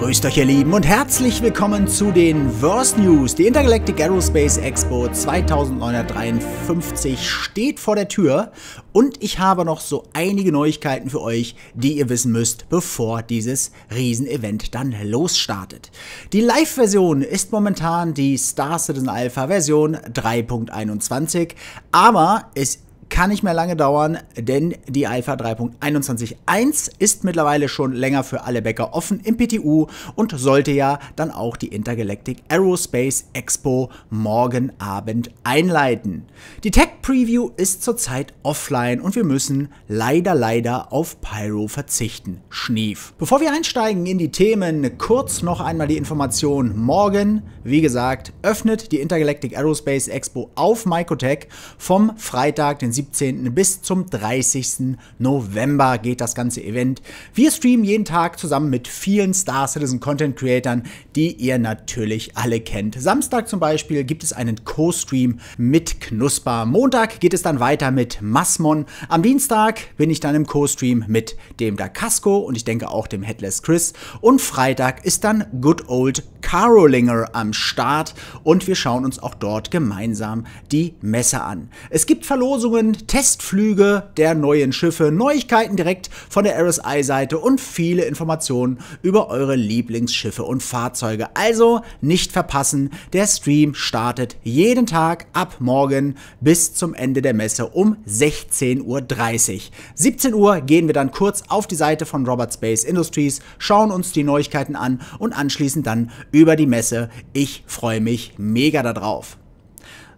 Grüßt euch ihr Lieben und herzlich willkommen zu den Verse News. Die Intergalactic Aerospace Expo 2953 steht vor der Tür und ich habe noch so einige Neuigkeiten für euch, die ihr wissen müsst, bevor dieses Riesenevent dann losstartet. Die Live-Version ist momentan die Star Citizen Alpha Version 3.21, aber es kann nicht mehr lange dauern, denn die Alpha 3.21.1 ist mittlerweile schon länger für alle Bäcker offen im PTU und sollte ja dann auch die Intergalactic Aerospace Expo morgen Abend einleiten. Die Tech Preview ist zurzeit offline und wir müssen leider, leider auf Pyro verzichten. Schnief. Bevor wir einsteigen in die Themen, kurz noch einmal die Information. Morgen, wie gesagt, öffnet die Intergalactic Aerospace Expo auf Microtech vom Freitag, den 17. bis zum 30. November geht das ganze Event. Wir streamen jeden Tag zusammen mit vielen Star Citizen Content Creatern, die ihr natürlich alle kennt. Samstag zum Beispiel gibt es einen Co-Stream mit Knusper. Montag geht es dann weiter mit Masmon. Am Dienstag bin ich dann im Co-Stream mit dem Dacasco und ich denke auch dem Headless Chris. Und Freitag ist dann Good Old Carolinger am Start und wir schauen uns auch dort gemeinsam die Messe an. Es gibt Verlosungen Themen, Testflüge der neuen Schiffe, Neuigkeiten direkt von der RSI-Seite und viele Informationen über eure Lieblingsschiffe und Fahrzeuge. Also nicht verpassen, der Stream startet jeden Tag ab morgen bis zum Ende der Messe um 16.30 Uhr. 17 Uhr gehen wir dann kurz auf die Seite von Robert Space Industries, schauen uns die Neuigkeiten an und anschließend dann über die Messe. Ich freue mich mega darauf.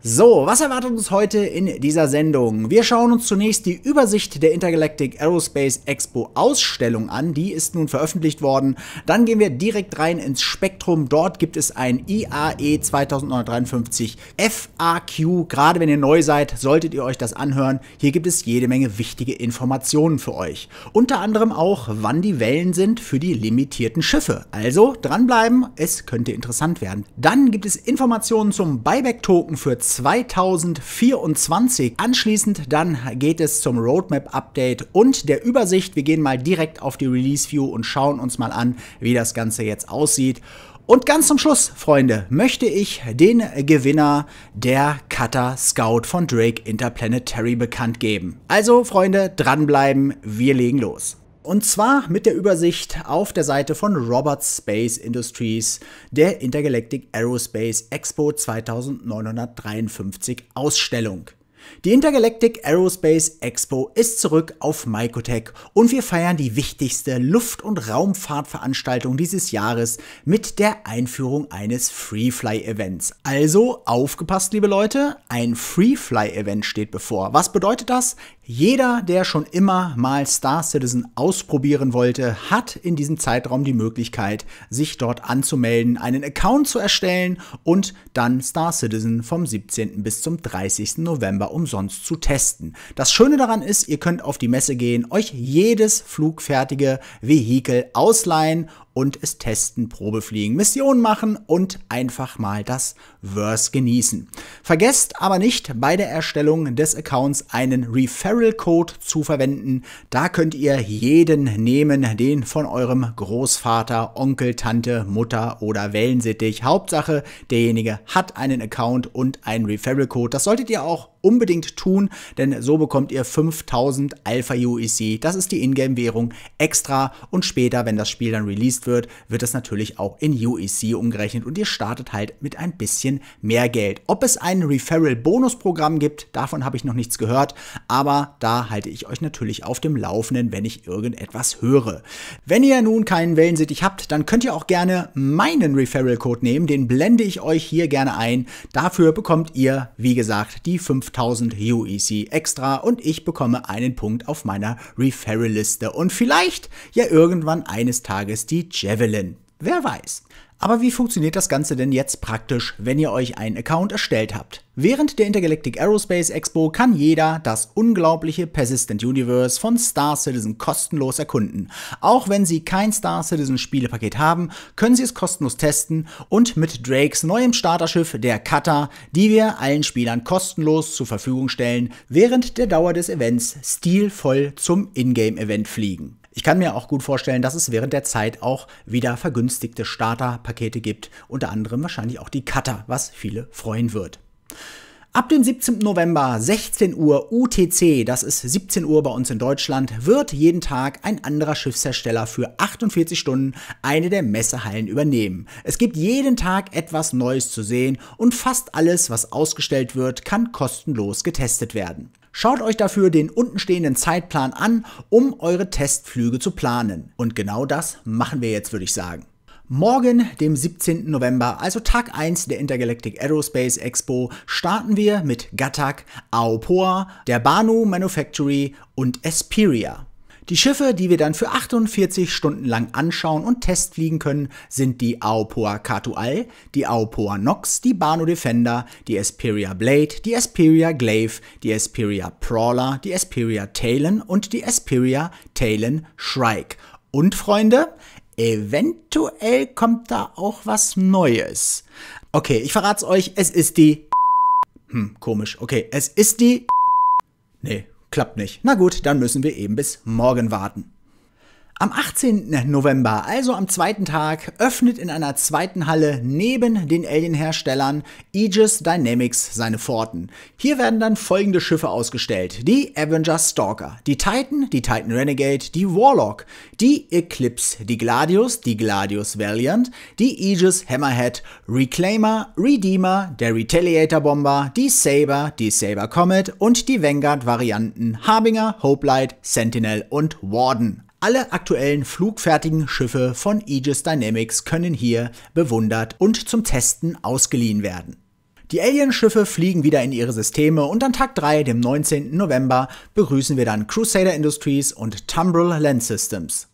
So, was erwartet uns heute in dieser Sendung? Wir schauen uns zunächst die Übersicht der Intergalactic Aerospace Expo Ausstellung an. Die ist nun veröffentlicht worden. Dann gehen wir direkt rein ins Spektrum. Dort gibt es ein IAE 2953 FAQ. Gerade wenn ihr neu seid, solltet ihr euch das anhören. Hier gibt es jede Menge wichtige Informationen für euch. Unter anderem auch, wann die Wellen sind für die limitierten Schiffe. Also dranbleiben, es könnte interessant werden. Dann gibt es Informationen zum Buyback-Token für 2024. Anschließend dann geht es zum Roadmap-Update und der Übersicht. Wir gehen mal direkt auf die Release-View und schauen uns mal an, wie das Ganze jetzt aussieht. Und ganz zum Schluss, Freunde, möchte ich den Gewinner der Cutter Scout von Drake Interplanetary bekannt geben. Also, Freunde, dranbleiben, wir legen los. Und zwar mit der Übersicht auf der Seite von Robert Space Industries, der Intergalactic Aerospace Expo 2953 Ausstellung. Die Intergalactic Aerospace Expo ist zurück auf Mycotech und wir feiern die wichtigste Luft- und Raumfahrtveranstaltung dieses Jahres mit der Einführung eines Freefly-Events. Also aufgepasst, liebe Leute, ein Freefly-Event steht bevor. Was bedeutet das? Jeder, der schon immer mal Star Citizen ausprobieren wollte, hat in diesem Zeitraum die Möglichkeit, sich dort anzumelden, einen Account zu erstellen und dann Star Citizen vom 17. bis zum 30. November umsonst zu testen. Das Schöne daran ist, ihr könnt auf die Messe gehen, euch jedes flugfertige Vehikel ausleihen und es testen, Probefliegen, Missionen machen und einfach mal das Verse genießen. Vergesst aber nicht, bei der Erstellung des Accounts einen Referral-Code zu verwenden. Da könnt ihr jeden nehmen, den von eurem Großvater, Onkel, Tante, Mutter oder Wellensittich. Hauptsache, derjenige hat einen Account und einen Referral-Code. Das solltet ihr auch unbedingt tun, denn so bekommt ihr 5000 Alpha UEC, das ist die Ingame-Währung, extra und später, wenn das Spiel dann released wird, wird das natürlich auch in UEC umgerechnet und ihr startet halt mit ein bisschen mehr Geld. Ob es ein Referral-Bonus-Programm gibt, davon habe ich noch nichts gehört, aber da halte ich euch natürlich auf dem Laufenden, wenn ich irgendetwas höre. Wenn ihr nun keinen Wellensittich habt, dann könnt ihr auch gerne meinen Referral-Code nehmen, den blende ich euch hier gerne ein. Dafür bekommt ihr, wie gesagt, die 5000 5000 UEC extra und ich bekomme einen Punkt auf meiner Referral-Liste und vielleicht ja irgendwann eines Tages die Javelin. Wer weiß. Aber wie funktioniert das Ganze denn jetzt praktisch, wenn ihr euch einen Account erstellt habt? Während der Intergalactic Aerospace Expo kann jeder das unglaubliche Persistent Universe von Star Citizen kostenlos erkunden. Auch wenn sie kein Star Citizen Spielepaket haben, können sie es kostenlos testen und mit Drakes neuem Starterschiff, der Cutter, die wir allen Spielern kostenlos zur Verfügung stellen, während der Dauer des Events stilvoll zum Ingame-Event fliegen. Ich kann mir auch gut vorstellen, dass es während der Zeit auch wieder vergünstigte Starterpakete gibt, unter anderem wahrscheinlich auch die Cutter, was viele freuen wird. Ab dem 17. November 16 Uhr UTC, das ist 17 Uhr bei uns in Deutschland, wird jeden Tag ein anderer Schiffshersteller für 48 Stunden eine der Messehallen übernehmen. Es gibt jeden Tag etwas Neues zu sehen und fast alles, was ausgestellt wird, kann kostenlos getestet werden. Schaut euch dafür den untenstehenden Zeitplan an, um eure Testflüge zu planen. Und genau das machen wir jetzt, würde ich sagen. Morgen, dem 17. November, also Tag 1 der Intergalactic Aerospace Expo, starten wir mit Gattac, Aopoa, der Banu Manufactory und Esperia. Die Schiffe, die wir dann für 48 Stunden lang anschauen und testfliegen können, sind die Aopoa Katual, die Aopoa Nox, die Bano Defender, die Esperia Blade, die Esperia Glaive, die Esperia Prawler, die Esperia Talon und die Esperia Talon Shrike. Und Freunde, eventuell kommt da auch was Neues. Okay, ich verrat's euch, es ist die. Hm, komisch. Okay, es ist die. Nee, Klappt nicht. Na gut, dann müssen wir eben bis morgen warten. Am 18. Ne, November, also am zweiten Tag, öffnet in einer zweiten Halle neben den Alien-Herstellern Aegis Dynamics seine Pforten. Hier werden dann folgende Schiffe ausgestellt. Die Avenger Stalker, die Titan, die Titan Renegade, die Warlock, die Eclipse, die Gladius, die Gladius Valiant, die Aegis Hammerhead, Reclaimer, Redeemer, der Retaliator Bomber, die Saber, die Saber Comet und die Vanguard-Varianten Harbinger, Hopelight, Sentinel und Warden. Alle aktuellen flugfertigen Schiffe von Aegis Dynamics können hier bewundert und zum Testen ausgeliehen werden. Die Alien-Schiffe fliegen wieder in ihre Systeme und an Tag 3, dem 19. November, begrüßen wir dann Crusader Industries und Tumbril Land Systems.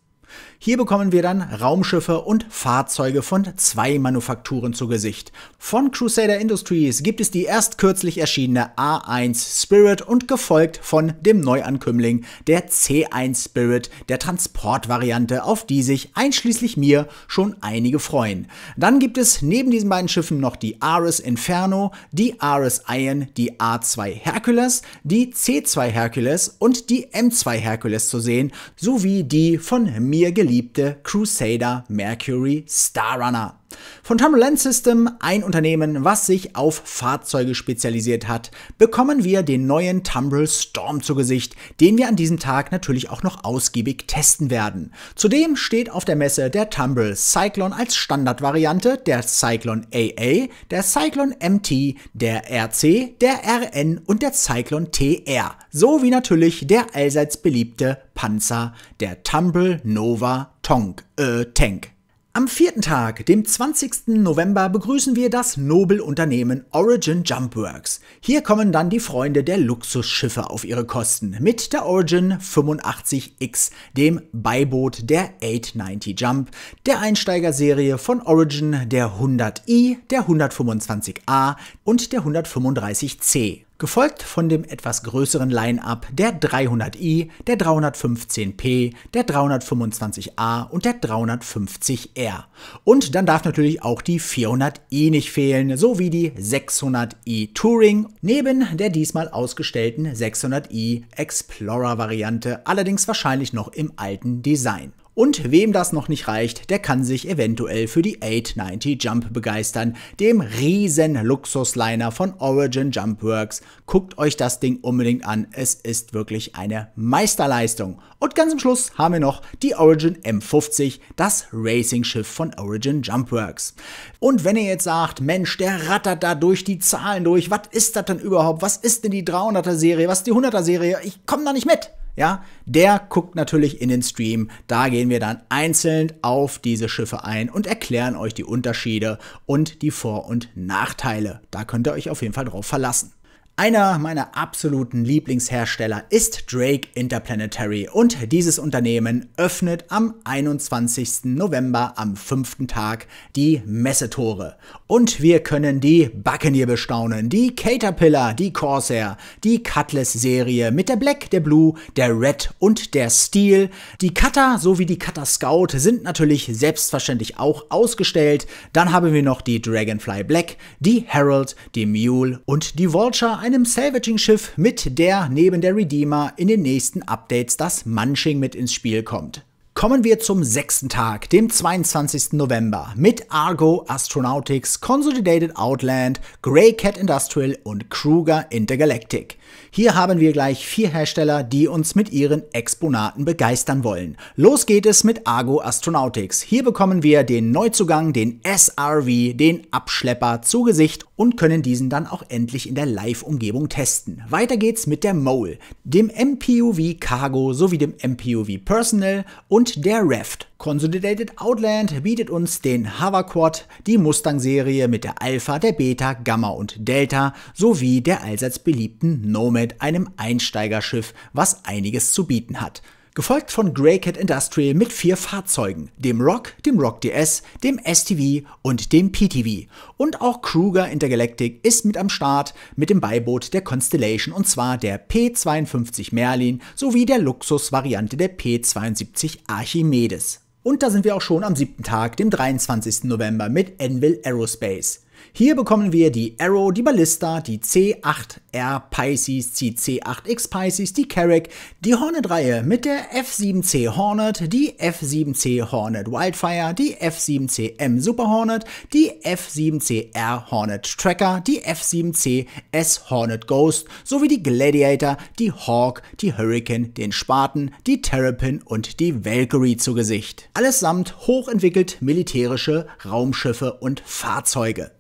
Hier bekommen wir dann Raumschiffe und Fahrzeuge von zwei Manufakturen zu Gesicht. Von Crusader Industries gibt es die erst kürzlich erschienene A1 Spirit und gefolgt von dem Neuankömmling der C1 Spirit, der Transportvariante, auf die sich einschließlich mir schon einige freuen. Dann gibt es neben diesen beiden Schiffen noch die Ares Inferno, die Ares Iron, die A2 Hercules, die C2 Hercules und die M2 Hercules zu sehen, sowie die von mir geliebte geliebte Crusader Mercury Starrunner. Von Land System, ein Unternehmen, was sich auf Fahrzeuge spezialisiert hat, bekommen wir den neuen Tumbrel Storm zu Gesicht, den wir an diesem Tag natürlich auch noch ausgiebig testen werden. Zudem steht auf der Messe der Tumbrel Cyclone als Standardvariante, der Cyclone AA, der Cyclone MT, der RC, der RN und der Cyclone TR sowie natürlich der allseits beliebte Panzer, der Tumble Nova Tonk, äh, Tank. Am vierten Tag, dem 20. November, begrüßen wir das Nobelunternehmen Origin Jumpworks. Hier kommen dann die Freunde der Luxusschiffe auf ihre Kosten mit der Origin 85X, dem Beiboot der 890 Jump, der Einsteigerserie von Origin der 100i, der 125a und der 135c gefolgt von dem etwas größeren Line-up der 300i, der 315p, der 325a und der 350r. Und dann darf natürlich auch die 400i nicht fehlen, sowie die 600i Touring, neben der diesmal ausgestellten 600i Explorer-Variante, allerdings wahrscheinlich noch im alten Design. Und wem das noch nicht reicht, der kann sich eventuell für die 890 Jump begeistern, dem riesen Luxusliner von Origin Jumpworks. Guckt euch das Ding unbedingt an, es ist wirklich eine Meisterleistung. Und ganz am Schluss haben wir noch die Origin M50, das Racing-Schiff von Origin Jumpworks. Und wenn ihr jetzt sagt, Mensch, der rattert da durch die Zahlen durch, was ist das denn überhaupt, was ist denn die 300er Serie, was ist die 100er Serie, ich komme da nicht mit ja, der guckt natürlich in den Stream. Da gehen wir dann einzeln auf diese Schiffe ein und erklären euch die Unterschiede und die Vor- und Nachteile. Da könnt ihr euch auf jeden Fall drauf verlassen. Einer meiner absoluten Lieblingshersteller ist Drake Interplanetary und dieses Unternehmen öffnet am 21. November am fünften Tag die Messetore. Und wir können die Buccaneer bestaunen, die Caterpillar, die Corsair, die Cutlass-Serie mit der Black, der Blue, der Red und der Steel. Die Cutter sowie die Cutter Scout sind natürlich selbstverständlich auch ausgestellt. Dann haben wir noch die Dragonfly Black, die Herald, die Mule und die Vulture einem Salvaging-Schiff mit der neben der Redeemer in den nächsten Updates das Munching mit ins Spiel kommt. Kommen wir zum sechsten Tag, dem 22. November, mit Argo Astronautics, Consolidated Outland, Grey Cat Industrial und Kruger Intergalactic. Hier haben wir gleich vier Hersteller, die uns mit ihren Exponaten begeistern wollen. Los geht es mit Argo Astronautics. Hier bekommen wir den Neuzugang, den SRV, den Abschlepper zu Gesicht und können diesen dann auch endlich in der Live-Umgebung testen. Weiter geht's mit der Mole, dem MPUV Cargo sowie dem MPUV Personal und der Raft. Consolidated Outland bietet uns den Hoverquad, die Mustang-Serie mit der Alpha, der Beta, Gamma und Delta sowie der allseits beliebten Nomad, einem Einsteigerschiff, was einiges zu bieten hat. Gefolgt von Greycat Industrial mit vier Fahrzeugen, dem Rock, dem Rock DS, dem STV und dem PTV. Und auch Kruger Intergalactic ist mit am Start mit dem Beiboot der Constellation und zwar der P52 Merlin sowie der Luxusvariante der P72 Archimedes. Und da sind wir auch schon am siebten Tag, dem 23. November, mit Envil Aerospace. Hier bekommen wir die Arrow, die Ballista, die C8R Pisces, die C8X Pisces, die Carrick, die Hornet-Reihe mit der F7C Hornet, die F7C Hornet Wildfire, die F7CM Super Hornet, die F7CR Hornet Tracker, die F7CS Hornet Ghost sowie die Gladiator, die Hawk, die Hurricane, den Spaten, die Terrapin und die Valkyrie zu Gesicht. Allesamt hochentwickelt militärische Raumschiffe und Fahrzeuge.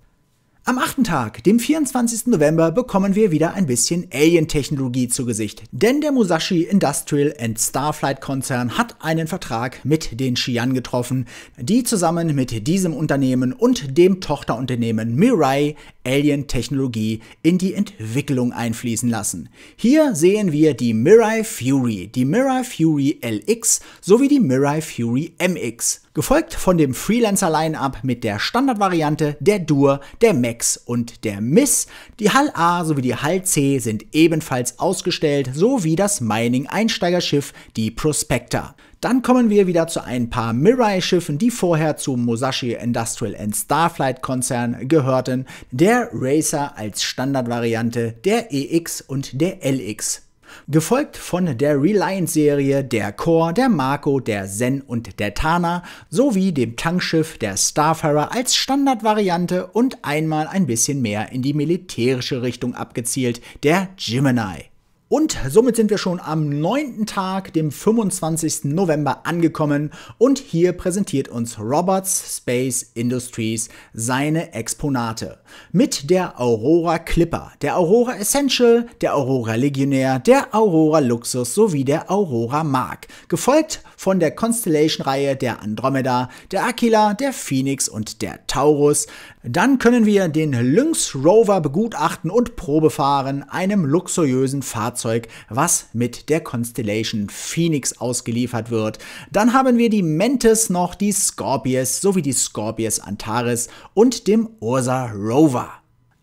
Am achten Tag, dem 24. November, bekommen wir wieder ein bisschen Alien-Technologie zu Gesicht. Denn der Musashi Industrial and Starflight Konzern hat einen Vertrag mit den Xi'an getroffen, die zusammen mit diesem Unternehmen und dem Tochterunternehmen Mirai Alien-Technologie in die Entwicklung einfließen lassen. Hier sehen wir die Mirai Fury, die Mirai Fury LX sowie die Mirai Fury MX, gefolgt von dem Freelancer-Line-Up mit der Standardvariante, der Dur, der Max und der Miss. Die Hall A sowie die Hall C sind ebenfalls ausgestellt, sowie das Mining-Einsteigerschiff, die Prospector. Dann kommen wir wieder zu ein paar Mirai-Schiffen, die vorher zum Musashi Industrial and Starflight Konzern gehörten, der Racer als Standardvariante, der EX und der LX. Gefolgt von der reliance serie der Core, der Marco, der Zen und der Tana sowie dem Tankschiff der Starfarer als Standardvariante und einmal ein bisschen mehr in die militärische Richtung abgezielt, der Gemini. Und somit sind wir schon am neunten Tag, dem 25. November, angekommen und hier präsentiert uns Roberts Space Industries seine Exponate. Mit der Aurora Clipper, der Aurora Essential, der Aurora Legionär, der Aurora Luxus sowie der Aurora Mark. Gefolgt von der Constellation-Reihe der Andromeda, der Aquila, der Phoenix und der Taurus. Dann können wir den Lynx Rover begutachten und Probe fahren, einem luxuriösen Fahrzeug Fahrzeug, was mit der Constellation Phoenix ausgeliefert wird. Dann haben wir die Mentes noch, die Scorpius sowie die Scorpius Antares und dem Ursa Rover.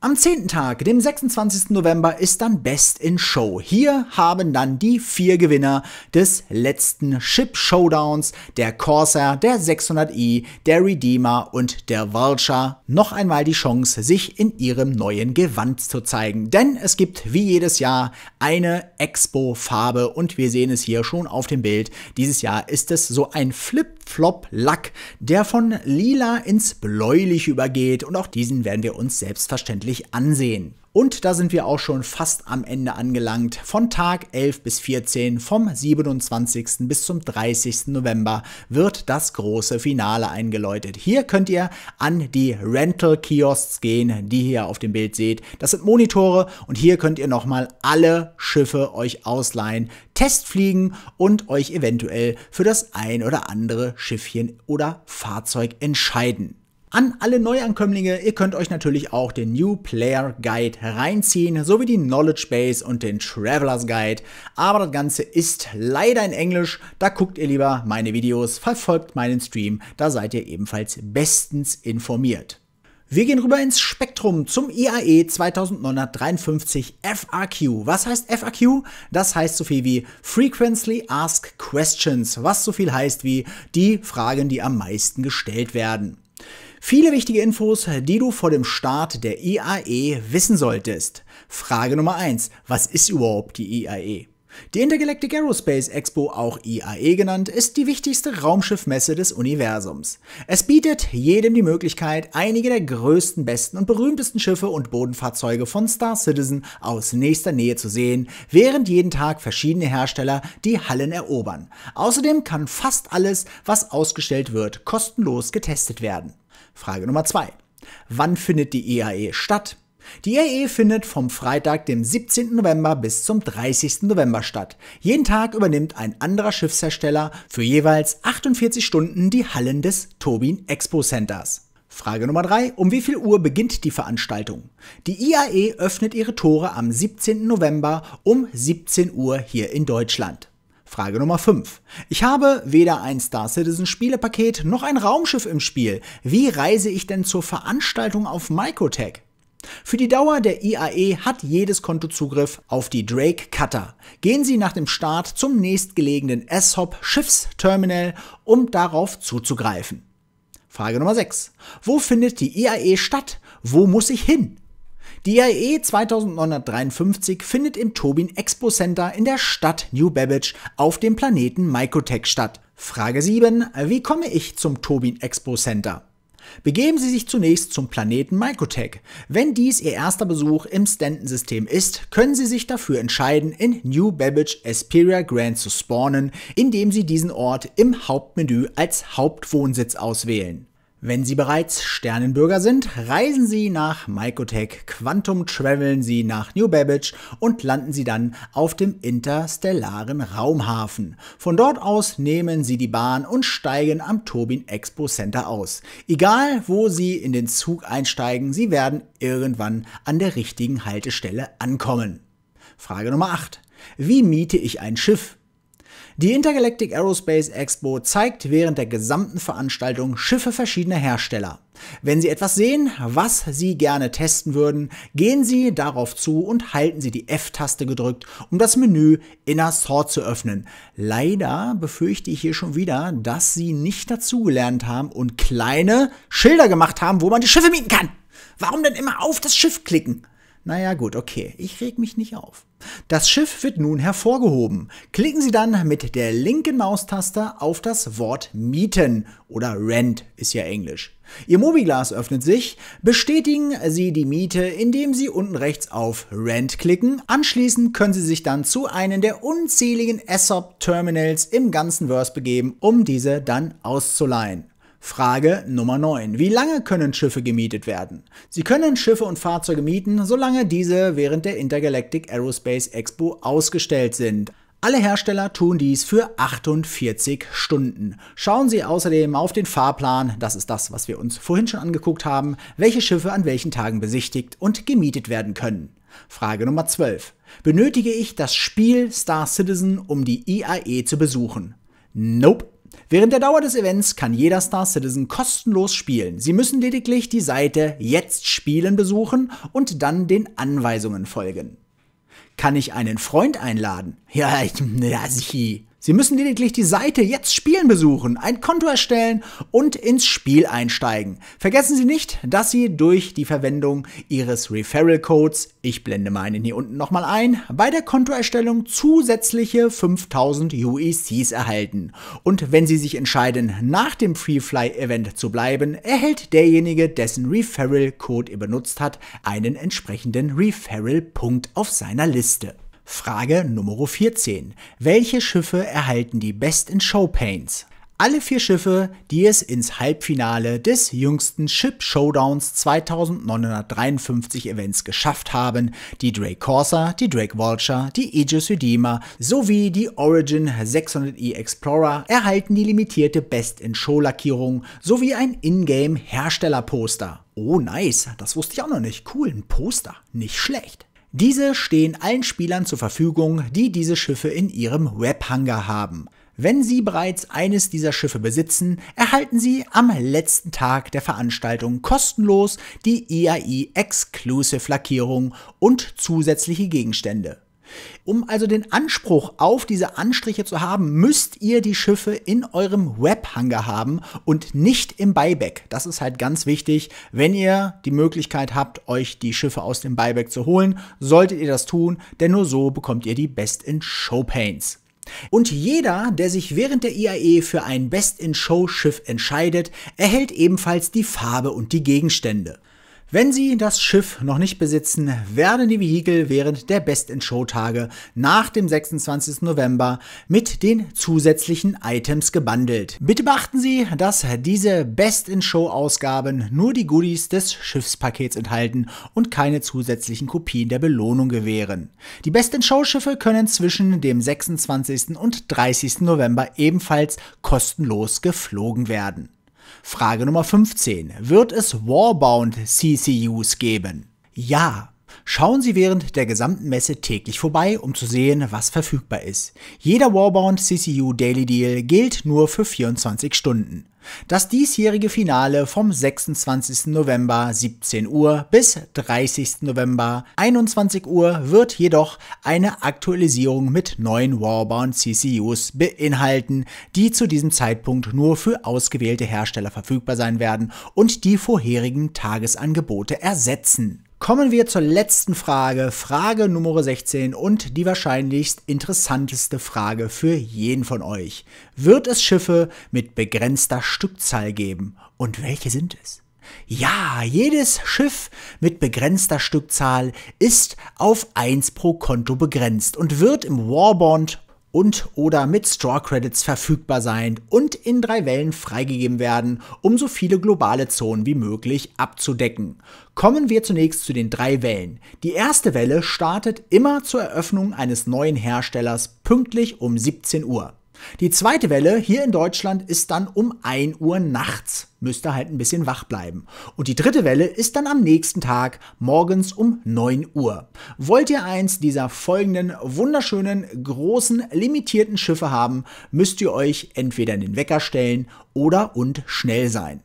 Am 10. Tag, dem 26. November, ist dann Best in Show. Hier haben dann die vier Gewinner des letzten Ship Showdowns, der Corsair, der 600i, der Redeemer und der Vulture, noch einmal die Chance, sich in ihrem neuen Gewand zu zeigen. Denn es gibt wie jedes Jahr eine Expo-Farbe und wir sehen es hier schon auf dem Bild. Dieses Jahr ist es so ein Flip-Flop-Lack, der von lila ins bläulich übergeht und auch diesen werden wir uns selbstverständlich wirklich ansehen. Und da sind wir auch schon fast am Ende angelangt, von Tag 11 bis 14, vom 27. bis zum 30. November wird das große Finale eingeläutet. Hier könnt ihr an die Rental-Kiosks gehen, die ihr auf dem Bild seht. Das sind Monitore und hier könnt ihr nochmal alle Schiffe euch ausleihen, Testfliegen und euch eventuell für das ein oder andere Schiffchen oder Fahrzeug entscheiden. An alle Neuankömmlinge, ihr könnt euch natürlich auch den New Player Guide reinziehen, sowie die Knowledge Base und den Travelers Guide. Aber das Ganze ist leider in Englisch, da guckt ihr lieber meine Videos, verfolgt meinen Stream, da seid ihr ebenfalls bestens informiert. Wir gehen rüber ins Spektrum zum IAE 2953 FAQ. Was heißt FAQ? Das heißt so viel wie Frequently Asked Questions, was so viel heißt wie die Fragen, die am meisten gestellt werden. Viele wichtige Infos, die du vor dem Start der IAE e wissen solltest. Frage Nummer 1. Was ist überhaupt die IAE? E? Die Intergalactic Aerospace Expo, auch IAE e genannt, ist die wichtigste Raumschiffmesse des Universums. Es bietet jedem die Möglichkeit, einige der größten, besten und berühmtesten Schiffe und Bodenfahrzeuge von Star Citizen aus nächster Nähe zu sehen, während jeden Tag verschiedene Hersteller die Hallen erobern. Außerdem kann fast alles, was ausgestellt wird, kostenlos getestet werden. Frage Nummer 2. Wann findet die IAE e statt? Die IAE e findet vom Freitag, dem 17. November bis zum 30. November statt. Jeden Tag übernimmt ein anderer Schiffshersteller für jeweils 48 Stunden die Hallen des Tobin Expo Centers. Frage Nummer 3. Um wie viel Uhr beginnt die Veranstaltung? Die IAE e öffnet ihre Tore am 17. November um 17 Uhr hier in Deutschland. Frage Nummer 5. Ich habe weder ein Star Citizen Spielepaket noch ein Raumschiff im Spiel. Wie reise ich denn zur Veranstaltung auf Microtech? Für die Dauer der IAE hat jedes Konto Zugriff auf die Drake Cutter. Gehen Sie nach dem Start zum nächstgelegenen S-Hop Schiffsterminal, um darauf zuzugreifen. Frage Nummer 6. Wo findet die IAE statt? Wo muss ich hin? Die IAE 2953 findet im Tobin Expo Center in der Stadt New Babbage auf dem Planeten Microtech statt. Frage 7. Wie komme ich zum Tobin Expo Center? Begeben Sie sich zunächst zum Planeten Microtech. Wenn dies Ihr erster Besuch im Stanton-System ist, können Sie sich dafür entscheiden, in New Babbage Asperia Grand zu spawnen, indem Sie diesen Ort im Hauptmenü als Hauptwohnsitz auswählen. Wenn Sie bereits Sternenbürger sind, reisen Sie nach Mycotech, Quantum traveln Sie nach New Babbage und landen Sie dann auf dem interstellaren Raumhafen. Von dort aus nehmen Sie die Bahn und steigen am Turbin Expo Center aus. Egal, wo Sie in den Zug einsteigen, Sie werden irgendwann an der richtigen Haltestelle ankommen. Frage Nummer 8. Wie miete ich ein Schiff? Die Intergalactic Aerospace Expo zeigt während der gesamten Veranstaltung Schiffe verschiedener Hersteller. Wenn Sie etwas sehen, was Sie gerne testen würden, gehen Sie darauf zu und halten Sie die F-Taste gedrückt, um das Menü Inner Sort zu öffnen. Leider befürchte ich hier schon wieder, dass Sie nicht dazugelernt haben und kleine Schilder gemacht haben, wo man die Schiffe mieten kann. Warum denn immer auf das Schiff klicken? Naja gut, okay, ich reg mich nicht auf. Das Schiff wird nun hervorgehoben. Klicken Sie dann mit der linken Maustaste auf das Wort Mieten oder Rent ist ja Englisch. Ihr Mobiglas öffnet sich. Bestätigen Sie die Miete, indem Sie unten rechts auf Rent klicken. Anschließend können Sie sich dann zu einem der unzähligen ESOP-Terminals im ganzen Verse begeben, um diese dann auszuleihen. Frage Nummer 9. Wie lange können Schiffe gemietet werden? Sie können Schiffe und Fahrzeuge mieten, solange diese während der Intergalactic Aerospace Expo ausgestellt sind. Alle Hersteller tun dies für 48 Stunden. Schauen Sie außerdem auf den Fahrplan, das ist das, was wir uns vorhin schon angeguckt haben, welche Schiffe an welchen Tagen besichtigt und gemietet werden können. Frage Nummer 12. Benötige ich das Spiel Star Citizen, um die IAE zu besuchen? Nope. Während der Dauer des Events kann jeder Star Citizen kostenlos spielen. Sie müssen lediglich die Seite Jetzt spielen besuchen und dann den Anweisungen folgen. Kann ich einen Freund einladen? Ja, ich, ja, sie. Sie müssen lediglich die Seite Jetzt Spielen besuchen, ein Konto erstellen und ins Spiel einsteigen. Vergessen Sie nicht, dass Sie durch die Verwendung Ihres Referral Codes, ich blende meinen hier unten nochmal ein, bei der Kontoerstellung zusätzliche 5000 UECs erhalten. Und wenn Sie sich entscheiden, nach dem Free Fly Event zu bleiben, erhält derjenige, dessen Referral Code er benutzt hat, einen entsprechenden Referral Punkt auf seiner Liste. Frage Nummer 14. Welche Schiffe erhalten die Best in Show Paints? Alle vier Schiffe, die es ins Halbfinale des jüngsten Ship Showdowns 2953 Events geschafft haben, die Drake Corsair, die Drake Vulture, die Aegis Redeemer sowie die Origin 600E Explorer, erhalten die limitierte Best in Show Lackierung sowie ein Ingame Herstellerposter. Oh nice, das wusste ich auch noch nicht. Cool, ein Poster, nicht schlecht. Diese stehen allen Spielern zur Verfügung, die diese Schiffe in ihrem Webhanger haben. Wenn Sie bereits eines dieser Schiffe besitzen, erhalten Sie am letzten Tag der Veranstaltung kostenlos die EAI Exclusive Lackierung und zusätzliche Gegenstände. Um also den Anspruch auf diese Anstriche zu haben, müsst ihr die Schiffe in eurem Webhanger haben und nicht im Buyback. Das ist halt ganz wichtig. Wenn ihr die Möglichkeit habt, euch die Schiffe aus dem Buyback zu holen, solltet ihr das tun, denn nur so bekommt ihr die Best-in-Show-Paints. Und jeder, der sich während der IAE für ein Best-in-Show-Schiff entscheidet, erhält ebenfalls die Farbe und die Gegenstände. Wenn Sie das Schiff noch nicht besitzen, werden die Vehikel während der Best-in-Show-Tage nach dem 26. November mit den zusätzlichen Items gebundelt. Bitte beachten Sie, dass diese Best-in-Show-Ausgaben nur die Goodies des Schiffspakets enthalten und keine zusätzlichen Kopien der Belohnung gewähren. Die Best-in-Show-Schiffe können zwischen dem 26. und 30. November ebenfalls kostenlos geflogen werden. Frage Nummer 15. Wird es Warbound CCUs geben? Ja, Schauen Sie während der gesamten Messe täglich vorbei, um zu sehen, was verfügbar ist. Jeder Warbound CCU Daily Deal gilt nur für 24 Stunden. Das diesjährige Finale vom 26. November 17 Uhr bis 30. November 21 Uhr wird jedoch eine Aktualisierung mit neuen Warbound CCUs beinhalten, die zu diesem Zeitpunkt nur für ausgewählte Hersteller verfügbar sein werden und die vorherigen Tagesangebote ersetzen. Kommen wir zur letzten Frage, Frage Nummer 16 und die wahrscheinlichst interessanteste Frage für jeden von euch. Wird es Schiffe mit begrenzter Stückzahl geben und welche sind es? Ja, jedes Schiff mit begrenzter Stückzahl ist auf 1 pro Konto begrenzt und wird im Warbond und oder mit Straw Credits verfügbar sein und in drei Wellen freigegeben werden, um so viele globale Zonen wie möglich abzudecken. Kommen wir zunächst zu den drei Wellen. Die erste Welle startet immer zur Eröffnung eines neuen Herstellers pünktlich um 17 Uhr. Die zweite Welle hier in Deutschland ist dann um 1 Uhr nachts. Müsst ihr halt ein bisschen wach bleiben. Und die dritte Welle ist dann am nächsten Tag morgens um 9 Uhr. Wollt ihr eins dieser folgenden wunderschönen, großen, limitierten Schiffe haben, müsst ihr euch entweder in den Wecker stellen oder und schnell sein.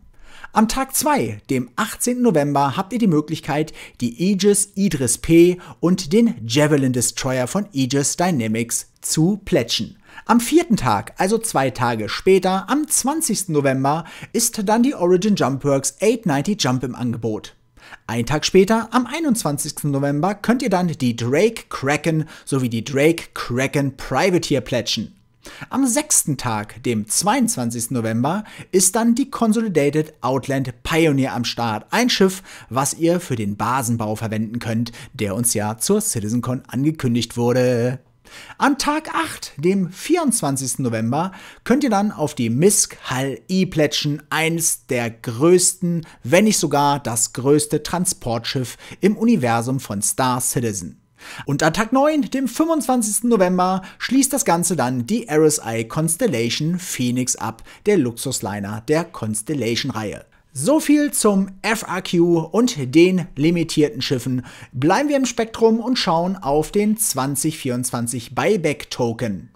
Am Tag 2, dem 18. November, habt ihr die Möglichkeit, die Aegis Idris P und den Javelin Destroyer von Aegis Dynamics zu plätschen. Am vierten Tag, also zwei Tage später, am 20. November, ist dann die Origin Jumpworks 890 Jump im Angebot. Ein Tag später, am 21. November, könnt ihr dann die Drake Kraken sowie die Drake Kraken Privateer plätschen. Am sechsten Tag, dem 22. November, ist dann die Consolidated Outland Pioneer am Start. Ein Schiff, was ihr für den Basenbau verwenden könnt, der uns ja zur CitizenCon angekündigt wurde. An Tag 8, dem 24. November, könnt ihr dann auf die Misk Hall E plätschen, eines der größten, wenn nicht sogar das größte Transportschiff im Universum von Star Citizen. Und an Tag 9, dem 25. November, schließt das Ganze dann die RSI Constellation Phoenix ab, der Luxusliner der Constellation-Reihe. So viel zum FAQ und den limitierten Schiffen. Bleiben wir im Spektrum und schauen auf den 2024 Buyback Token.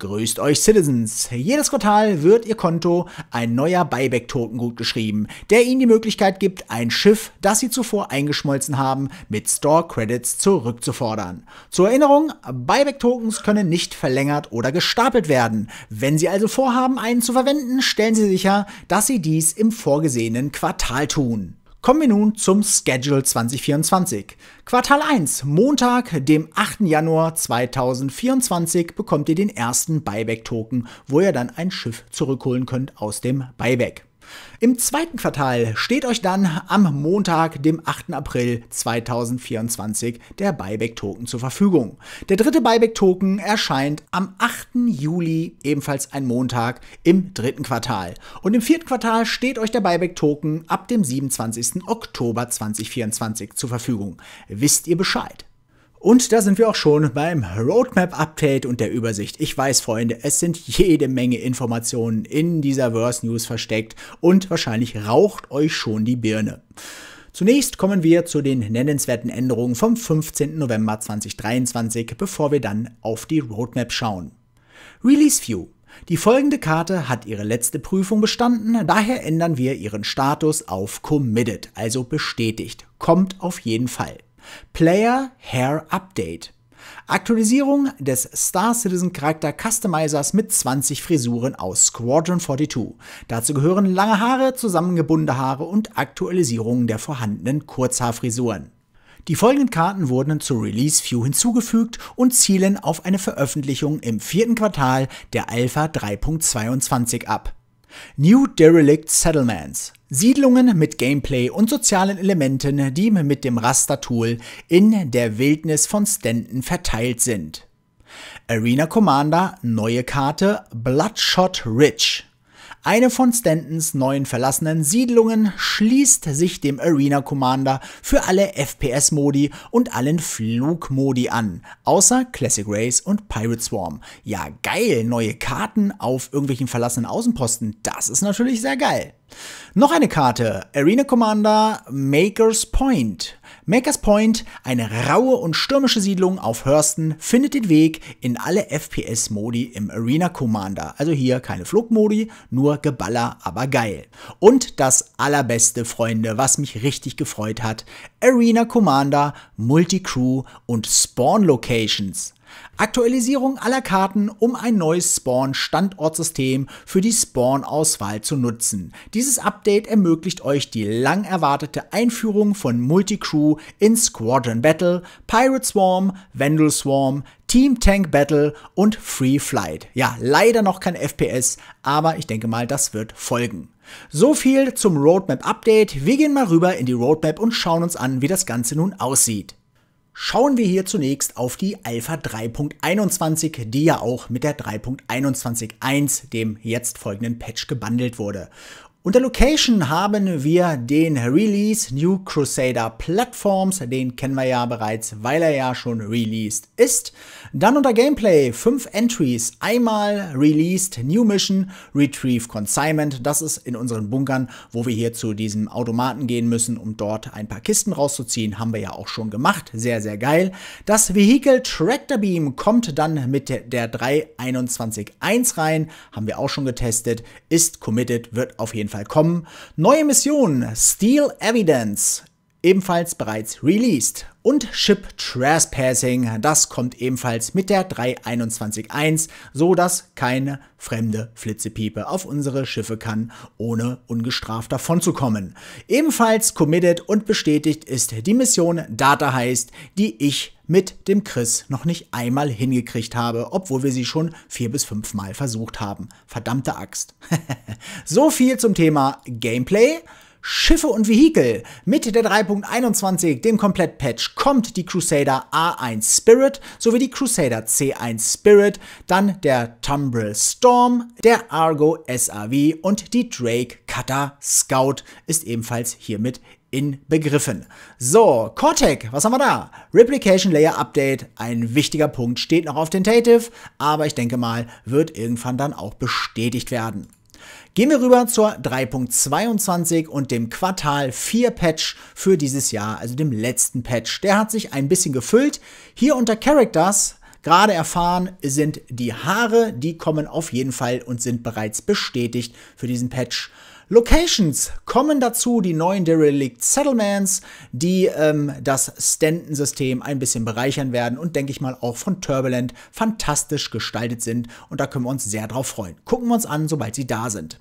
Grüßt euch Citizens! Jedes Quartal wird Ihr Konto ein neuer Buyback-Token gutgeschrieben, der Ihnen die Möglichkeit gibt, ein Schiff, das Sie zuvor eingeschmolzen haben, mit Store-Credits zurückzufordern. Zur Erinnerung, Buyback-Tokens können nicht verlängert oder gestapelt werden. Wenn Sie also vorhaben, einen zu verwenden, stellen Sie sicher, dass Sie dies im vorgesehenen Quartal tun. Kommen wir nun zum Schedule 2024. Quartal 1, Montag, dem 8. Januar 2024, bekommt ihr den ersten Buyback-Token, wo ihr dann ein Schiff zurückholen könnt aus dem Buyback. Im zweiten Quartal steht euch dann am Montag, dem 8. April 2024, der Buyback-Token zur Verfügung. Der dritte Buyback-Token erscheint am 8. Juli, ebenfalls ein Montag, im dritten Quartal. Und im vierten Quartal steht euch der Buyback-Token ab dem 27. Oktober 2024 zur Verfügung. Wisst ihr Bescheid? Und da sind wir auch schon beim Roadmap-Update und der Übersicht. Ich weiß, Freunde, es sind jede Menge Informationen in dieser Verse News versteckt und wahrscheinlich raucht euch schon die Birne. Zunächst kommen wir zu den nennenswerten Änderungen vom 15. November 2023, bevor wir dann auf die Roadmap schauen. Release View. Die folgende Karte hat ihre letzte Prüfung bestanden, daher ändern wir ihren Status auf Committed, also bestätigt. Kommt auf jeden Fall. Player Hair Update. Aktualisierung des Star Citizen Charakter Customizers mit 20 Frisuren aus Squadron 42. Dazu gehören lange Haare, zusammengebundene Haare und Aktualisierungen der vorhandenen Kurzhaarfrisuren. Die folgenden Karten wurden zu Release View hinzugefügt und zielen auf eine Veröffentlichung im vierten Quartal der Alpha 3.22 ab. New Derelict Settlements. Siedlungen mit Gameplay und sozialen Elementen, die mit dem Raster-Tool in der Wildnis von Stanton verteilt sind. Arena Commander, neue Karte, Bloodshot Ridge. Eine von Stantons neuen verlassenen Siedlungen schließt sich dem Arena Commander für alle FPS-Modi und allen Flugmodi an, außer Classic Race und Pirate Swarm. Ja, geil, neue Karten auf irgendwelchen verlassenen Außenposten, das ist natürlich sehr geil. Noch eine Karte, Arena Commander Maker's Point. Maker's Point, eine raue und stürmische Siedlung auf Hurston, findet den Weg in alle FPS-Modi im Arena Commander. Also hier keine Flugmodi, nur Geballer, aber geil. Und das allerbeste, Freunde, was mich richtig gefreut hat, Arena Commander, Multicrew und Spawn Locations. Aktualisierung aller Karten, um ein neues Spawn-Standortsystem für die Spawn-Auswahl zu nutzen. Dieses Update ermöglicht euch die lang erwartete Einführung von Multicrew in Squadron Battle, Pirate Swarm, Vandal Swarm, Team Tank Battle und Free Flight. Ja, leider noch kein FPS, aber ich denke mal, das wird folgen. So viel zum Roadmap Update. Wir gehen mal rüber in die Roadmap und schauen uns an, wie das Ganze nun aussieht. Schauen wir hier zunächst auf die Alpha 3.21, die ja auch mit der 3.21.1, dem jetzt folgenden Patch, gebundelt wurde. Unter Location haben wir den Release New Crusader Platforms, den kennen wir ja bereits, weil er ja schon released ist. Dann unter Gameplay fünf Entries, einmal Released New Mission, Retrieve Consignment, das ist in unseren Bunkern, wo wir hier zu diesem Automaten gehen müssen, um dort ein paar Kisten rauszuziehen, haben wir ja auch schon gemacht, sehr, sehr geil. Das Vehicle Tractor Beam kommt dann mit der 321.1 rein, haben wir auch schon getestet, ist committed, wird auf jeden Fall Fall kommen. Neue Mission, Steel Evidence ebenfalls bereits released. Und Ship Trespassing, das kommt ebenfalls mit der 3.21.1, so dass keine fremde Flitzepiepe auf unsere Schiffe kann, ohne ungestraft davonzukommen. Ebenfalls committed und bestätigt ist die Mission Data heißt, die ich mit dem Chris noch nicht einmal hingekriegt habe, obwohl wir sie schon vier bis fünf Mal versucht haben. Verdammte Axt. so viel zum Thema Gameplay. Schiffe und Vehikel. Mit der 3.21, dem Komplettpatch, kommt die Crusader A1 Spirit sowie die Crusader C1 Spirit, dann der Tumbril Storm, der Argo SAV und die Drake Cutter Scout ist ebenfalls hiermit inbegriffen. So, Cortec, was haben wir da? Replication Layer Update, ein wichtiger Punkt, steht noch auf Tentative, aber ich denke mal, wird irgendwann dann auch bestätigt werden. Gehen wir rüber zur 3.22 und dem Quartal 4 Patch für dieses Jahr, also dem letzten Patch. Der hat sich ein bisschen gefüllt. Hier unter Characters gerade erfahren, sind die Haare. Die kommen auf jeden Fall und sind bereits bestätigt für diesen Patch. Locations kommen dazu, die neuen Derelict Settlements, die ähm, das Stanton-System ein bisschen bereichern werden und denke ich mal auch von Turbulent fantastisch gestaltet sind und da können wir uns sehr drauf freuen. Gucken wir uns an, sobald sie da sind.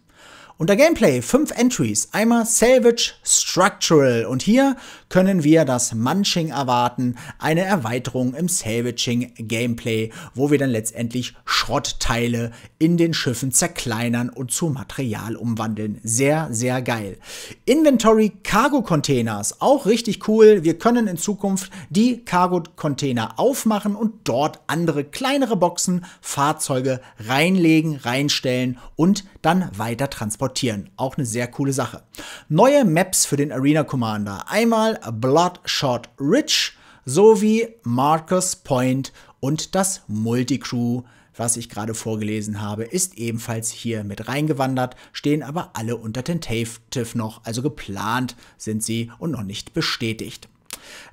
Unter Gameplay fünf Entries, einmal Salvage Structural und hier können wir das Munching erwarten, eine Erweiterung im Salvaging Gameplay, wo wir dann letztendlich Schrottteile in den Schiffen zerkleinern und zu Material umwandeln. Sehr, sehr geil. Inventory Cargo Containers, auch richtig cool. Wir können in Zukunft die Cargo Container aufmachen und dort andere kleinere Boxen, Fahrzeuge reinlegen, reinstellen und dann weiter transportieren transportieren. Auch eine sehr coole Sache. Neue Maps für den Arena Commander. Einmal Bloodshot Rich sowie Marcus Point und das Multicrew was ich gerade vorgelesen habe, ist ebenfalls hier mit reingewandert, stehen aber alle unter Tentative noch, also geplant sind sie und noch nicht bestätigt.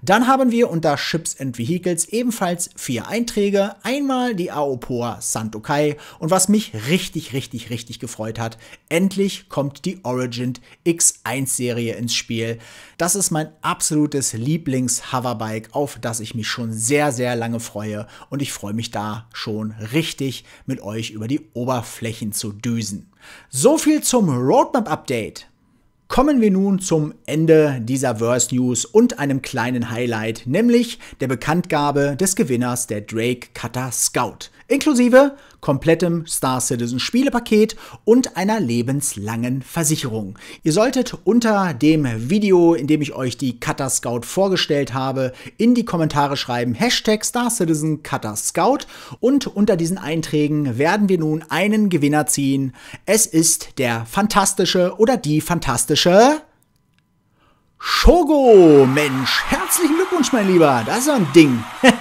Dann haben wir unter Ships and Vehicles ebenfalls vier Einträge. Einmal die Aopoa Santokai und was mich richtig, richtig, richtig gefreut hat, endlich kommt die Origin X1 Serie ins Spiel. Das ist mein absolutes Lieblings-Hoverbike, auf das ich mich schon sehr, sehr lange freue und ich freue mich da schon richtig mit euch über die Oberflächen zu düsen. So viel zum Roadmap Update. Kommen wir nun zum Ende dieser Verse News und einem kleinen Highlight, nämlich der Bekanntgabe des Gewinners der Drake Cutter Scout, inklusive komplettem Star Citizen Spielepaket und einer lebenslangen Versicherung. Ihr solltet unter dem Video, in dem ich euch die Cutter Scout vorgestellt habe, in die Kommentare schreiben Hashtag Star Citizen Cutter Scout und unter diesen Einträgen werden wir nun einen Gewinner ziehen. Es ist der fantastische oder die fantastische Shogo, Mensch, herzlichen Glückwunsch, mein Lieber, das ist ein Ding.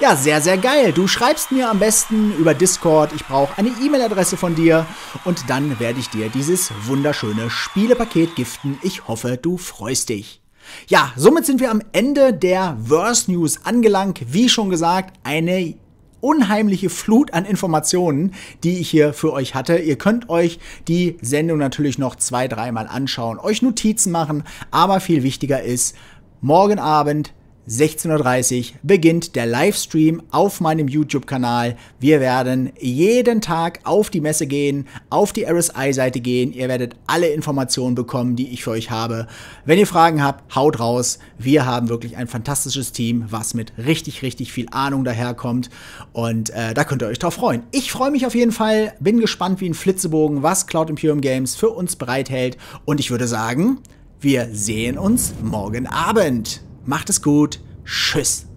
ja, sehr, sehr geil. Du schreibst mir am besten über Discord, ich brauche eine E-Mail-Adresse von dir und dann werde ich dir dieses wunderschöne Spielepaket giften. Ich hoffe, du freust dich. Ja, somit sind wir am Ende der Verse News angelangt. Wie schon gesagt, eine unheimliche Flut an Informationen, die ich hier für euch hatte. Ihr könnt euch die Sendung natürlich noch zwei, dreimal anschauen, euch Notizen machen, aber viel wichtiger ist, morgen Abend 16.30 Uhr beginnt der Livestream auf meinem YouTube-Kanal. Wir werden jeden Tag auf die Messe gehen, auf die RSI-Seite gehen. Ihr werdet alle Informationen bekommen, die ich für euch habe. Wenn ihr Fragen habt, haut raus. Wir haben wirklich ein fantastisches Team, was mit richtig, richtig viel Ahnung daherkommt. Und äh, da könnt ihr euch drauf freuen. Ich freue mich auf jeden Fall, bin gespannt wie ein Flitzebogen, was Cloud Imperium Games für uns bereithält. Und ich würde sagen, wir sehen uns morgen Abend. Macht es gut. Tschüss.